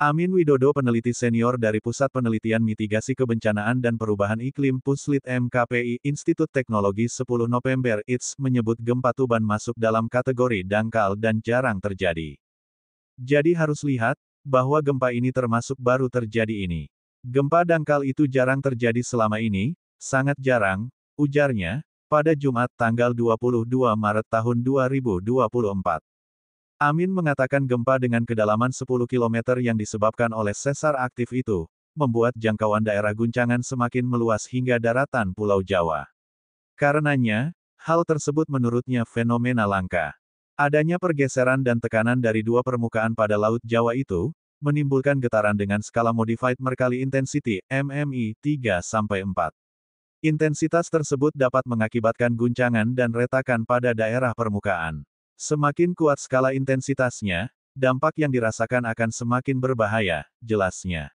Amin Widodo peneliti senior dari Pusat Penelitian Mitigasi Kebencanaan dan Perubahan Iklim Puslit MKPI Institut Teknologi 10 November ITS menyebut gempa Tuban masuk dalam kategori dangkal dan jarang terjadi. Jadi harus lihat, bahwa gempa ini termasuk baru terjadi ini. Gempa dangkal itu jarang terjadi selama ini, sangat jarang, ujarnya, pada Jumat tanggal 22 Maret tahun 2024. Amin mengatakan gempa dengan kedalaman 10 km yang disebabkan oleh sesar aktif itu, membuat jangkauan daerah guncangan semakin meluas hingga daratan Pulau Jawa. Karenanya, hal tersebut menurutnya fenomena langka. Adanya pergeseran dan tekanan dari dua permukaan pada Laut Jawa itu, menimbulkan getaran dengan skala Modified Mercalli Intensity, MMI, 3-4. Intensitas tersebut dapat mengakibatkan guncangan dan retakan pada daerah permukaan. Semakin kuat skala intensitasnya, dampak yang dirasakan akan semakin berbahaya, jelasnya.